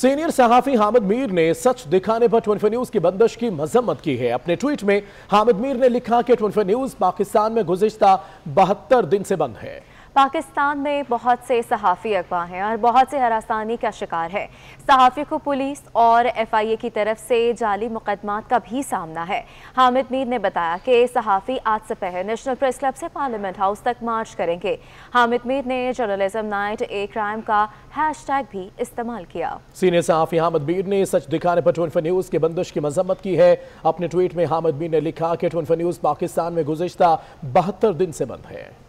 senior सहाफ़ी हामिद मीर ने सच दिखाने पर ट्वेंटी न्यूज़ की बंदिश की मजम्मत की है अपने ट्वीट में हामिद मीर ने लिखा कि ट्वेंटी न्यूज़ पाकिस्तान में गुजश्ता बहत्तर दिन से बंद है पाकिस्तान में बहुत से सहाफ़ी अगवा हैं और बहुत से हरासानी का शिकार है सहाफ़ी को पुलिस और एफ आई ए की तरफ से जाली मुकदमा का भी सामना है हामिद मीर ने बताया कि सहाफ़ी आज से पहले नेशनल प्रेस क्लब से पार्लियामेंट हाउस तक मार्च करेंगे हामिद मीर ने जर्नलिज्म नाइट ए क्राइम का हैश भी इस्तेमाल किया सीनियर सहाफ़ी हामिद मीर ने सच दिखाने पर ट्वेंटी न्यूज़ की बंदिश की मजम्मत की है अपने ट्वीट में हामिद मीर ने लिखा कि ट्वेंटी न्यूज़ पाकिस्तान में गुजशत बहत्तर दिन से बंद है